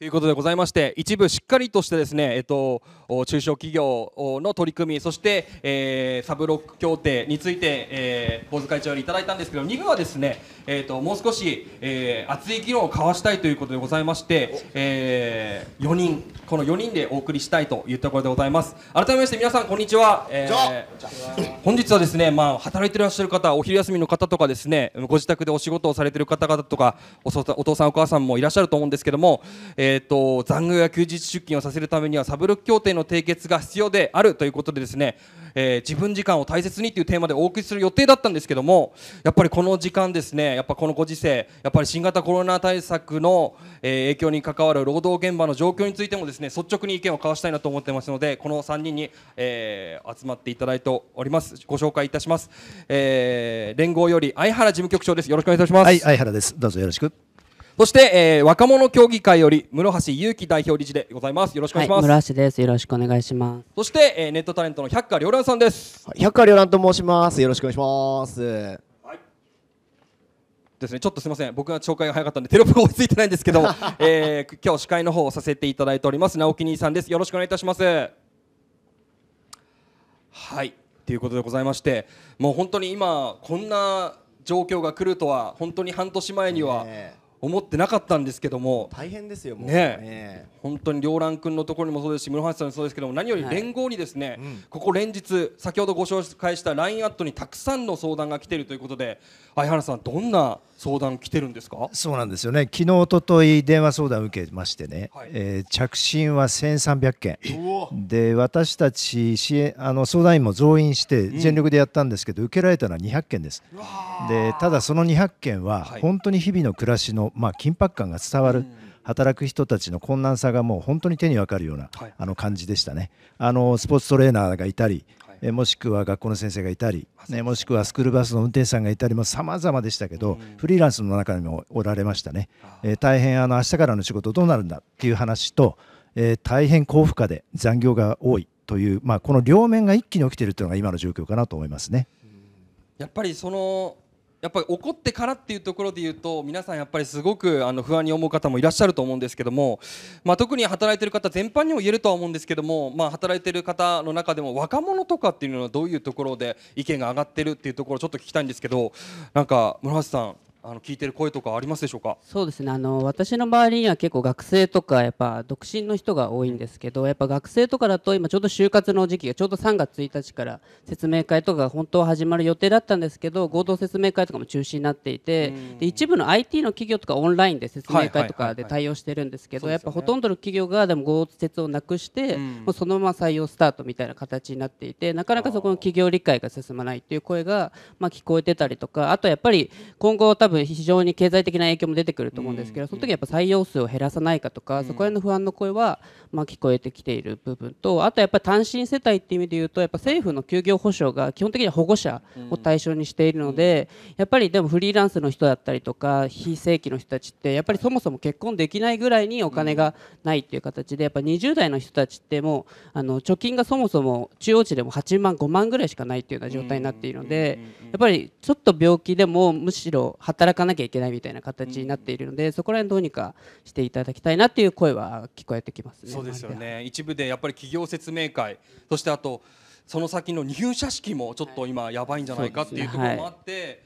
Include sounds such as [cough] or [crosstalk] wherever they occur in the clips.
ということでございまして一部しっかりとしてですね、えっと、中小企業の取り組みそして、えー、サブロック協定について、えー、坊主会長よりいただいたんですけど2部はですね、えっと、もう少し、えー、熱い議論を交わしたいということでございまして、えー、4人この4人でお送りしたいというところでございます改めまして皆さんこんにちは、えー、本日はですね、まあ、働いていらっしゃる方お昼休みの方とかですねご自宅でお仕事をされている方々とかお父さんお母さんもいらっしゃると思うんですけども、ええーと、と残業や休日出勤をさせるためにはサブロック協定の締結が必要であるということでですね、えー、自分時間を大切にというテーマでお送りする予定だったんですけどもやっぱりこの時間ですねやっぱこのご時世やっぱり新型コロナ対策の、えー、影響に関わる労働現場の状況についてもですね率直に意見を交わしたいなと思ってますのでこの3人に、えー、集まっていただいておりますご紹介いたします、えー、連合より相原事務局長ですよろしくお願いいたしますはい相原ですどうぞよろしくそして、えー、若者協議会より室橋祐樹代表理事でございますよろしくお願いします、はい、室橋ですよろしくお願いしますそして、えー、ネットタレントの百花亮蘭さんです百花亮蘭と申しますよろしくお願いしますですね、ちょっとすみません、僕は紹介が早かったんで、テロップが追いついてないんですけど、[laughs] えー、今日司会の方をさせていただいております、直木兄さんです。よろしくお願いいたします。はい、ということでございまして、もう本当に今、こんな状況が来るとは、本当に半年前には思ってなかったんですけども大変ですよもうね、え本当に両蘭君のところにもそうですし室橋さんもそうですけども何より連合にですね、はいうん、ここ連日先ほどご紹介した LINE アットにたくさんの相談が来ているということで相原さんどんな相談来てるんですかそうなんですよね昨日一昨日電話相談受けましてね、はい、えー、着信は1300件で私たち支援あの相談員も増員して全力でやったんですけど、うん、受けられたのは200件ですでただその200件は本当に日々の暮らしのまあ、緊迫感が伝わる。働く人たちの困難さがもう本当に手に分かるような、あの感じでしたねあのスポーツトレーナーがいたり、えもしくは学校の先生がいたり、ね、もしくはスクールバスの運転手さんがいたりも様々でしたけど、フリーランスの中にもおられましたね、えー、大変あの明日からの仕事どうなるんだっていう話と、えー、大変高負荷で残業が多いという、まあ、この両面が一気に起きているというのが今の状況かなと思いますね。やっぱりそのやっぱり怒ってからっていうところで言うと皆さんやっぱりすごくあの不安に思う方もいらっしゃると思うんですけども、まあ、特に働いてる方全般にも言えるとは思うんですけども、まあ、働いてる方の中でも若者とかっていうのはどういうところで意見が上がってるっていうところをちょっと聞きたいんですけどなんか村橋さんあの聞いてる声とかありますでしょうかそうですねあの私の周りには結構学生とかやっぱ独身の人が多いんですけどやっぱ学生とかだと今ちょうど就活の時期がちょうど3月1日から説明会とかが本当は始まる予定だったんですけど合同説明会とかも中止になっていてで一部の IT の企業とかオンラインで説明会とかで対応してるんですけどやっぱほとんどの企業がでも合説をなくしてもうそのまま採用スタートみたいな形になっていてなかなかそこの企業理解が進まないっていう声がまあ聞こえてたりとかあとやっぱり今後多分多分非常に経済的な影響も出てくると思うんですけど、その時やっぱ採用数を減らさないかとか、そこへの不安の声はまあ聞こえてきている部分とあとやっぱり単身世帯っていう意味で言うとやっぱ政府の休業保障が基本的には保護者を対象にしているので、やっぱりでもフリーランスの人だったりとか非正規の人たちってやっぱりそもそも結婚できないぐらいにお金がないっていう形でやっぱ20代の人たちってもうあの貯金がそもそも中央値でも8万5万ぐらいしかないっていうような状態になっているのでやっぱりちょっと病気でもむしろ働働かなきゃいけないみたいな形になっているので、そこら辺どうにかしていただきたいなっていう声は聞こえてきます、ね、そうですよね。一部でやっぱり企業説明会、そしてあとその先の入社式もちょっと今やばいんじゃないかっていうところもあって。はい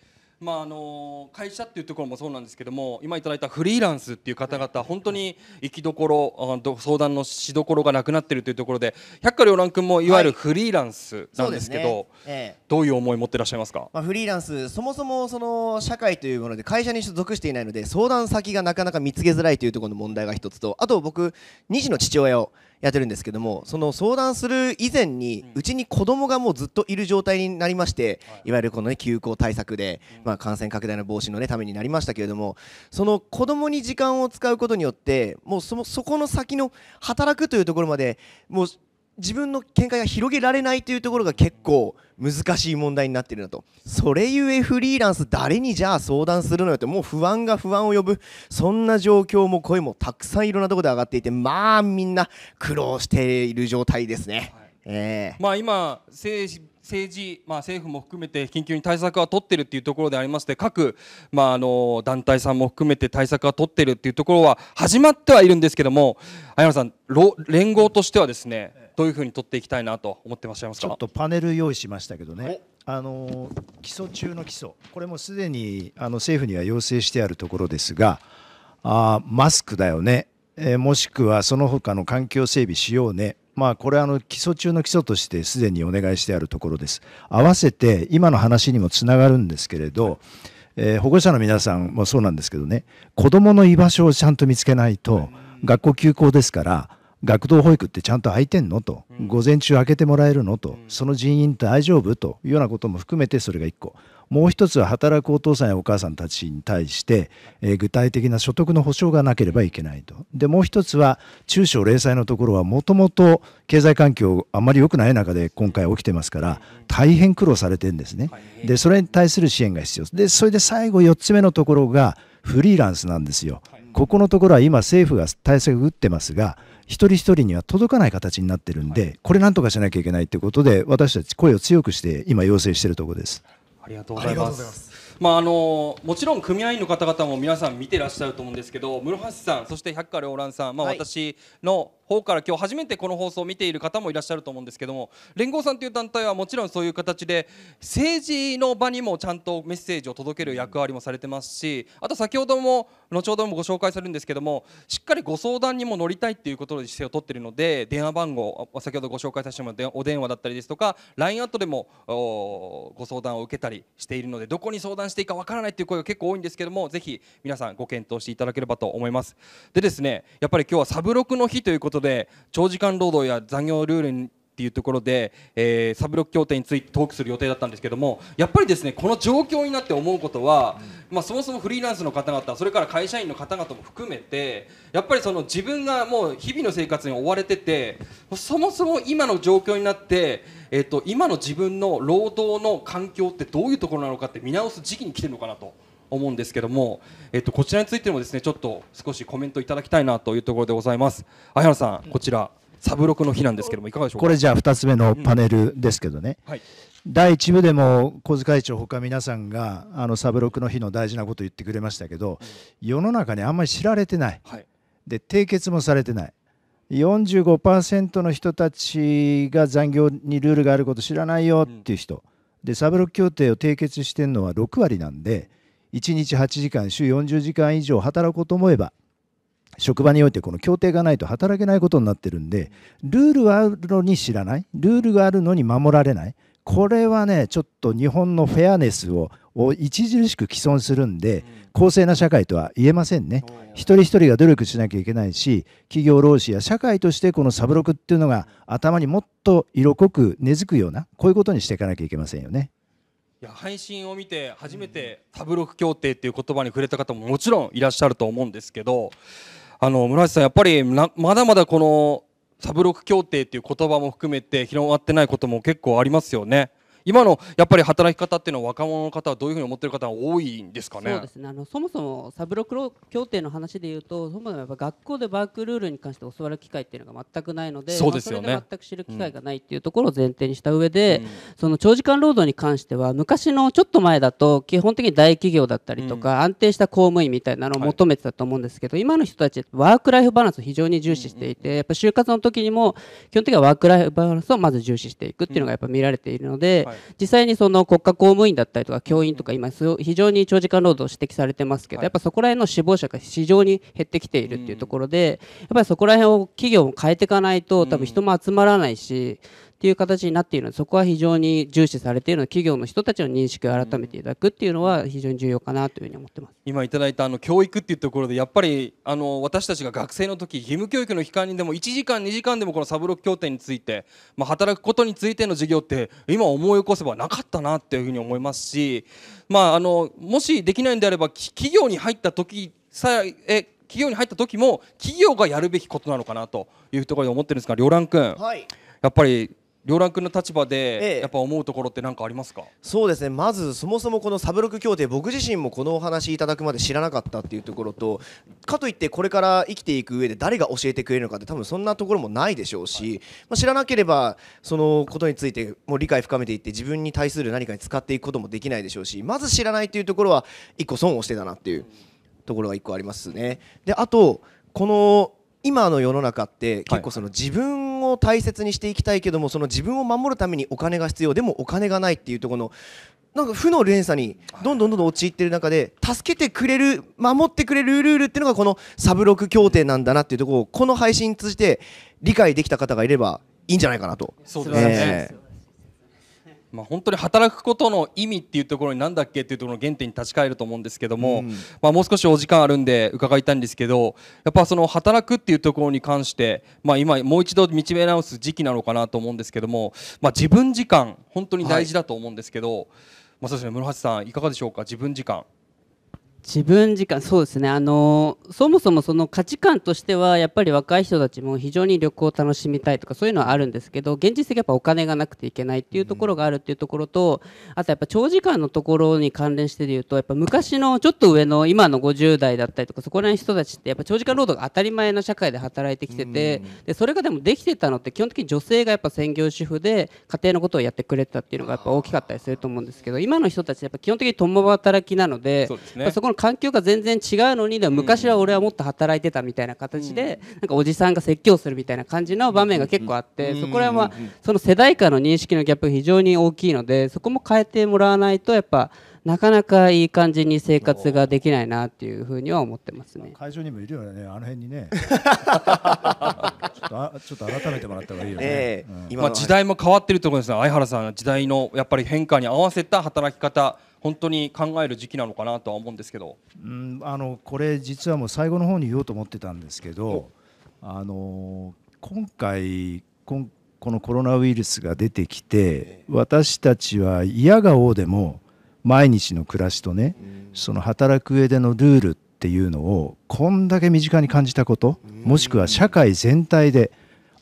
まああの会社っていうところもそうなんですけども今いただいたフリーランスっていう方々本当に行きどころ相談のしどころがなくなってるというところで百花繚乱君もいわゆるフリーランスなんですけど、はいねえどういう思い持ってらっしゃいますか、まあ、フリーランスそもそもその社会というもので会社に所属していないので相談先がなかなか見つけづらいというところの問題が一つとあと僕2児の父親をやってるんですけどもその相談する以前にうちに子供がもうずっといる状態になりましていわゆるこのね休校対策でまあ感染拡大の防止のねためになりましたけれどもその子供に時間を使うことによってもうそそこの先の働くというところまでもう自分の見解が広げられないというところが結構難しい問題になっているなとそれゆえフリーランス誰にじゃあ相談するのよってもう不安が不安を呼ぶそんな状況も声もたくさんいろんなところで上がっていてまあみんな苦労している状態ですね、はい、えー、まあ今政治政治、まあ、政府も含めて緊急に対策は取ってるっていうところでありまして各、まあ、あの団体さんも含めて対策は取ってるっていうところは始まってはいるんですけども綾野さん連合としてはですねどういうふうに取っていきたいなと思ってらしゃますかちょっとパネル用意しましたけどねあの基礎中の基礎これもすでにあの政府には要請してあるところですがあマスクだよね、えー、もしくはその他の環境整備しようねまあ、これはあの基礎中の基礎としてすでにお願いしてあるところです。合わせて今の話にもつながるんですけれど、えー、保護者の皆さんもそうなんですけどね子どもの居場所をちゃんと見つけないと学校休校ですから学童保育ってちゃんと空いてんのと、午前中開けてもらえるのと、その人員大丈夫というようなことも含めてそれが1個もう1つは働くお父さんやお母さんたちに対して、えー、具体的な所得の保障がなければいけないとでもう1つは中小零細のところはもともと経済環境あんまり良くない中で今回起きてますから大変苦労されてるんですねでそれに対する支援が必要でそれで最後4つ目のところがフリーランスなんですよ。ここのところは今政府が対策打ってますが一人一人には届かない形になってるんで、これなんとかしなきゃいけないということで私たち声を強くして今要請しているところです。ありがとうございます。まああのもちろん組合員の方々も皆さん見てらっしゃると思うんですけど、室橋さん、そして百花ランさん、まあ、私の方から今日初めてこの放送を見ている方もいらっしゃると思うんですけども連合さんという団体はもちろんそういう形で政治の場にもちゃんとメッセージを届ける役割もされてますしあと先ほども後ほどもご紹介するんですけどもしっかりご相談にも乗りたいっていうことで姿勢をとっているので電話番号先ほどご紹介させてもらったお電話だったりですとか LINE アットでもご相談を受けたりしているのでどこに相談していいかわからないっていう声が結構多いんですけどもぜひ皆さんご検討していただければと思います。でですねやっぱり今日はサブロクの日ということで長時間労働や残業ルールっていうところで、えー、サブロック協定についてトークする予定だったんですけどもやっぱりですねこの状況になって思うことは、うん、まあ、そもそもフリーランスの方々それから会社員の方々も含めてやっぱりその自分がもう日々の生活に追われててそもそも今の状況になって、えーと今の自分の労働の環境ってどういうところなのかって見直す時期に来てるのかなと。思うんですけども、えっと、こちらについてもですねちょっと少しコメントいただきたいなというところでございます相原さんこちらサブロクの日なんですけどもいかがでしょうかこれじゃあ2つ目のパネルですけどね、うんはい、第1部でも小塚会長ほか皆さんがあのサブロクの日の大事なこと言ってくれましたけど、うん、世の中にあんまり知られてない、はい、で締結もされてない45%の人たちが残業にルールがあること知らないよっていう人、うん、でサブロク協定を締結してるのは6割なんで1日8時間週40時間以上働こうと思えば職場においてこの協定がないと働けないことになってるんでルールがあるのに知らないルールがあるのに守られないこれはねちょっと日本のフェアネスを著しく既存するんで公正な社会とは言えませんね一人一人が努力しなきゃいけないし企業労使や社会としてこのサブロクっていうのが頭にもっと色濃く根付くようなこういうことにしていかなきゃいけませんよね。いや配信を見て初めてタブロック協定っていう言葉に触れた方ももちろんいらっしゃると思うんですけどあの村橋さんやっぱりまだまだこのタブロック協定っていう言葉も含めて広まってないことも結構ありますよね。今のやっぱり働き方っていうのは若者の方はどういうふうに思ってる方が多いんですかね。そうですねあのそもそもサブロク協定の話でいうとそもそもやっぱ学校でバークルールに関して教わる機会っていうのが全くないのでそうですよね、まあ、全く知る機会がないっていうところを前提にした上で、うん、その長時間労働に関しては昔のちょっと前だと基本的に大企業だったりとか、うん、安定した公務員みたいなのを求めてたと思うんですけど、はい、今の人たちワーク・ライフ・バランスを非常に重視していて、やっぱ就活の時にも基本的にはワーク・ライフ・バランスをまず重視していくっていうのがやっぱ見られているので、はい実際にその国家公務員だったりとか教員とか今非常に長時間労働指摘されてますけど、やっぱそこら辺の死亡者が非常に減ってきているっていうところで、やっぱりそこら辺を企業も変えていかないと多分人も集まらないし、っていう形になっているのでそこは非常に重視されているの企業の人たちの認識を改めていただくっていうのは非常に重要かなというふうに思ってます今いただいたあの教育っていうところでやっぱりあの私たちが学生の時義務教育の期間にでも1時間2時間でもこのサブロック協定について、まあ、働くことについての授業って今思い起こせばなかったなっていうふうに思いますし、まあ、あのもしできないんであれば企業に入った時さえ企業に入った時も企業がやるべきことなのかなというところで思ってるんですが、両蘭君、はい、やっぱり両蘭の立場でやっぱ思うところって何かありますか、ええ、そうですねまずそもそもこのサブロック協定僕自身もこのお話いただくまで知らなかったっていうところとかといってこれから生きていく上で誰が教えてくれるのかって多分そんなところもないでしょうし、はい、まあ、知らなければそのことについてもう理解深めていって自分に対する何かに使っていくこともできないでしょうしまず知らないというところは一個損をしてたなっていうところが一個ありますね。であとこの今の世の中って結構その自分分を大切にしていきたいけどもその自分を守るためにお金が必要でもお金がないっていうところのなんか負の連鎖にどんどんどんどん陥ってる中で助けてくれる守ってくれるルールっていうのがこのサブロク協定なんだなっていうところをこの配信に通じて理解できた方がいればいいんじゃないかなと。そうですね、えーまあ、本当に働くことの意味っていうところに何だっけっていうところの原点に立ち返ると思うんですけども、うん、まあ、もう少しお時間あるんで伺いたいんですけどやっぱその働くっていうところに関して、まあ、今もう一度見つめ直す時期なのかなと思うんですけども、まあ、自分時間本当に大事だと思うんですけど、はい、まあ、そうですね室橋さんいかがでしょうか自分時間。自分時間そうですねあのそもそもその価値観としてはやっぱり若い人たちも非常に旅行を楽しみたいとかそういうのはあるんですけど現実的やっぱお金がなくていけないっていうところがあるっていうところと、うん、あとやっぱ長時間のところに関連してでいうとやっぱ昔のちょっと上の今の50代だったりとかそこら辺の人たちってやっぱ長時間労働が当たり前の社会で働いてきてて、うん、でそれがでもできてたのって基本的に女性がやっぱ専業主婦で家庭のことをやってくれてたっていうのがやっぱ大きかったりすると思うんですけど今の人たちやっぱ基本的に共働きなのでそ、ね、このの環境が全然違うのにで昔は俺はもっと働いてたみたいな形で、なんかおじさんが説教するみたいな感じの場面が結構あって、そこら辺はその世代間の認識のギャップが非常に大きいのでそこも変えてもらわないとやっぱ。なかなかいい感じに生活ができないなっていうふうには思ってますね。会場にもいるよね、あの辺にね。ち [laughs] ょちょっと改めてもらった方がいいよね。うん、今時代も変わってると思います。相原さん時代のやっぱり変化に合わせた働き方。本当に考える時期なのかなとは思うんですけど、うん、あのこれ実はもう最後の方に言おうと思ってたんですけどあの今回このコロナウイルスが出てきて私たちは嫌がおうでも毎日の暮らしとね、その働く上でのルールっていうのをこんだけ身近に感じたこともしくは社会全体で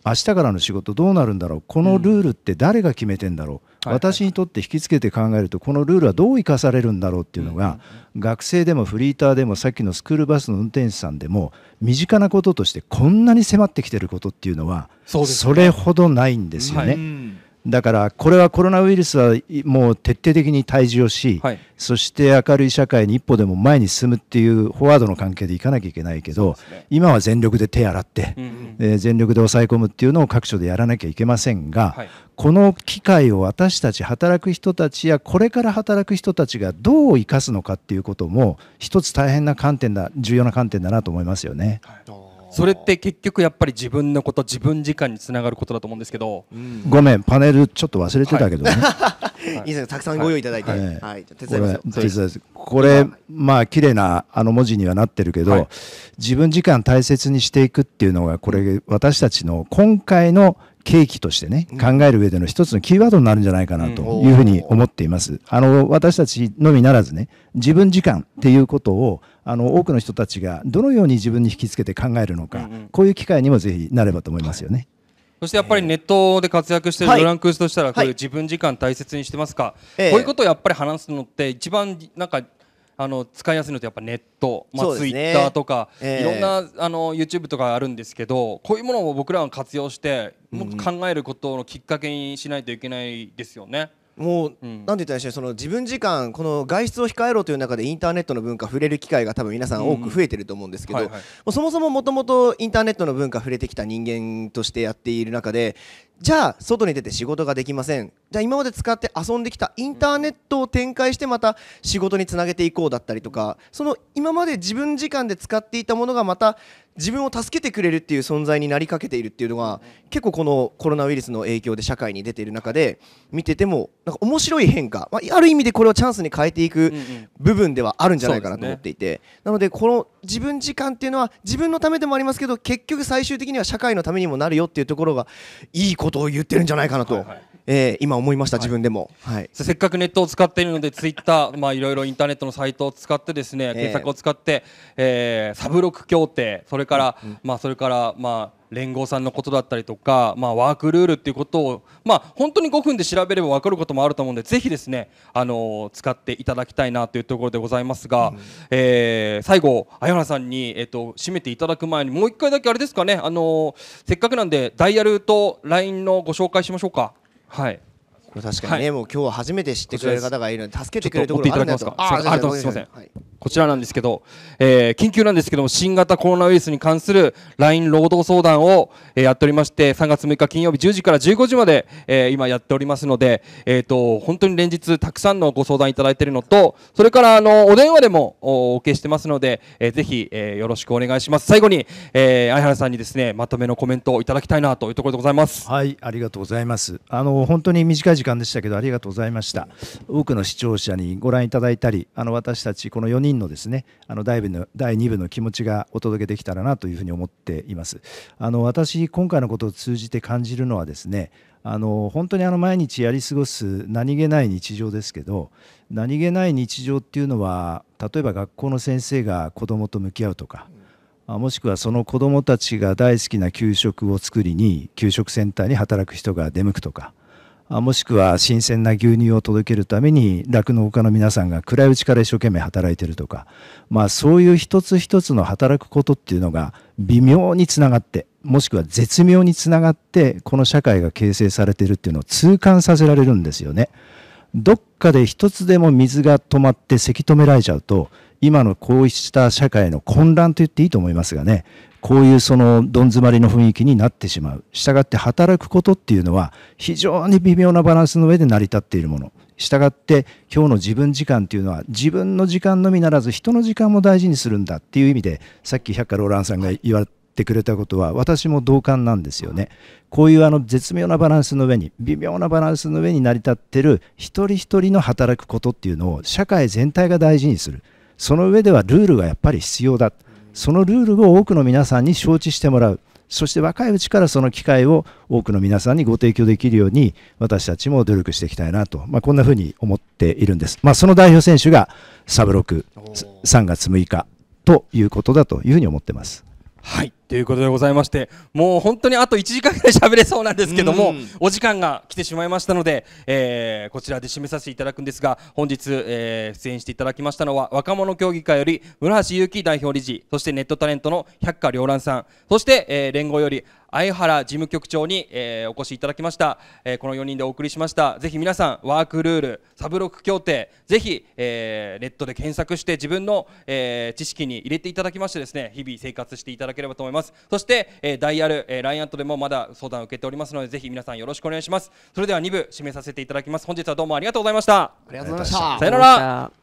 明日からの仕事どうなるんだろうこのルールって誰が決めてんだろう、私にとって引きつけて考えるとこのルールはどう生かされるんだろうっていうのが、学生でもフリーターでもさっきのスクールバスの運転手さんでも身近なこととしてこんなに迫ってきてることっていうのはそれほどないんですよね。はいだからこれはコロナウイルスはもう徹底的に退治をし、はい、そして明るい社会に一歩でも前に進むっていうフォワードの関係でいかなきゃいけないけど、ね、今は全力で手洗って、うんうん、えー、全力で抑え込むっていうのを各所でやらなきゃいけませんが、はい、この機会を私たち働く人たちやこれから働く人たちがどう生かすのかっていうことも一つ大変な観点だ重要な観点だなと思いますよね。はいそれって結局やっぱり自分のこと自分時間につながることだと思うんですけど、うん、ごめんパネルちょっと忘れてたけどね、はい、いいですたくさんご用意いただいて、はい、はいはい、手伝いますこれまあ綺麗なあの文字にはなってるけど、自分時間大切にしていくっていうのがこれ私たちの今回の「契機としてね、考える上での一つのキーワードになるんじゃないかなというふうに思っています。あの、私たちのみならずね、自分時間っていうことを、あの、多くの人たちがどのように自分に引き付けて考えるのか、こういう機会にもぜひなればと思いますよね。そしてやっぱりネットで活躍しているドランクスとしたら、こういう自分時間大切にしてますか、こういうことをやっぱり話すのって、一番なんかあの使いやすいのとやっぱネット、まあ、ツイッターとか、えー、いろんなあの YouTube とかあるんですけどこういうものを僕らは活用してもっと考えることのきっかけにしないといけないですよね。もう、うん、なんて言ったらいいでその自分時間この外出を控えろという中でインターネットの文化触れる機会が多分皆さん多く増えてると思うんですけど、もうそもそももともとインターネットの文化触れてきた人間としてやっている中でじゃあ外に出て仕事ができませんじゃあ今まで使って遊んできたインターネットを展開してまた仕事につなげていこうだったりとかその今まで自分時間で使っていたものがまた自分を助けてくれるっていう存在になりかけているっていうのが結構このコロナウイルスの影響で社会に出ている中で見ててもなんか面白い変化、まあ、ある意味でこれをチャンスに変えていく部分ではあるんじゃないかなと思っていて、なのでこの自分時間っていうのは自分のためでもありますけど結局最終的には社会のためにもなるよっていうところがいいことことを言ってるんじゃないかなと。えー、今思いました、自分でも、はい、せっかくネットを使っているのでツイッター、まあ、いろいろインターネットのサイトを使ってですね、検索を使って、えー、サブロック協定それから、うん、まあ、それから、まあ、連合さんのことだったりとか、まあ、ワークルールっていうことを、まあ、本当に5分で調べれば分かることもあると思うのでぜひですね、あのー、使っていただきたいなというところでございますが、うん、えー、最後、綾原さんに、えーと、と締めていただく前にもう1回だけあれですかね、あのー、せっかくなんでダイヤルと LINE のご紹介しましょうか。はいこれ確かにね、はい、もう今日初めて知ってくれる方がいるので助けてくれるところあるんだととあありがとうございますすいません、はい、こちらなんですけど、えー、緊急なんですけども新型コロナウイルスに関する LINE 労働相談を、えー、やっておりまして3月6日金曜日10時から15時まで、えー、今やっておりますので、えーと、本当に連日たくさんのご相談いただいているのとそれからあのお電話でもお受けしてますので、えー、ぜひ、えー、よろしくお願いします最後に、えー、相原さんにですねまとめのコメントをいただきたいなというところでございますはいありがとうございますあの本当に短い時間でしたけどありがとうございました多くの視聴者にご覧いただいたりあの私たちこの4人のですねあの第の第2部の気持ちがお届けできたらなというふうに思っていますあの私今回のことを通じて感じるのはですねあの本当にあの毎日やり過ごす何気ない日常ですけど何気ない日常っていうのは例えば学校の先生が子どもと向き合うとか、もしくはその子どもたちが大好きな給食を作りに給食センターに働く人が出向くとかもしくは新鮮な牛乳を届けるために酪農家の皆さんが暗いうちから一生懸命働いてるとか、まあ、そういう一つ一つの働くことっていうのが微妙につながってもしくは絶妙につながってこの社会が形成されてるっていうのを痛感させられるんですよね。どっかで一つでも水が止まってせき止められちゃうと今のこうした社会の混乱と言っていいと思いますがねこういうそのどん詰まりの雰囲気になってしまう。したがって働くことっていうのは非常に微妙なバランスの上で成り立っているもの。したがって今日の自分時間っていうのは自分の時間のみならず人の時間も大事にするんだっていう意味でさっき百花ローランさんが言われてくれたことは私も同感なんですよね。こういうあの絶妙なバランスの上に微妙なバランスの上に成り立ってる一人一人の働くことっていうのを社会全体が大事にする。その上ではルールがやっぱり必要だ。そのルールを多くの皆さんに承知してもらうそして若いうちからその機会を多くの皆さんにご提供できるように私たちも努力していきたいなと、まあ、こんなふうに思っているんです、まあ、その代表選手がサブロック3月6日ということだというふうに思ってます。はいということでございましてもう本当にあと1時間ぐらい喋れそうなんですけども、お時間が来てしまいましたので、えー、こちらで締めさせていただくんですが本日、えー、出演していただきましたのは若者協議会より村橋祐樹代表理事そしてネットタレントの百花繚乱さんそして、えー、連合より相原事務局長に、えー、お越しいただきました、えー、この4人でお送りしましたぜひ皆さんワークルールサブロック協定ぜひ、えー、ネットで検索して自分の、えー、知識に入れていただきましてですね日々生活していただければと思いますそして、えー、ダイヤル、えー、ラインアットでもまだ相談を受けておりますのでぜひ皆さんよろしくお願いしますそれでは2部締めさせていただきます本日はどうもありがとうございましたありがとうございましたさよなら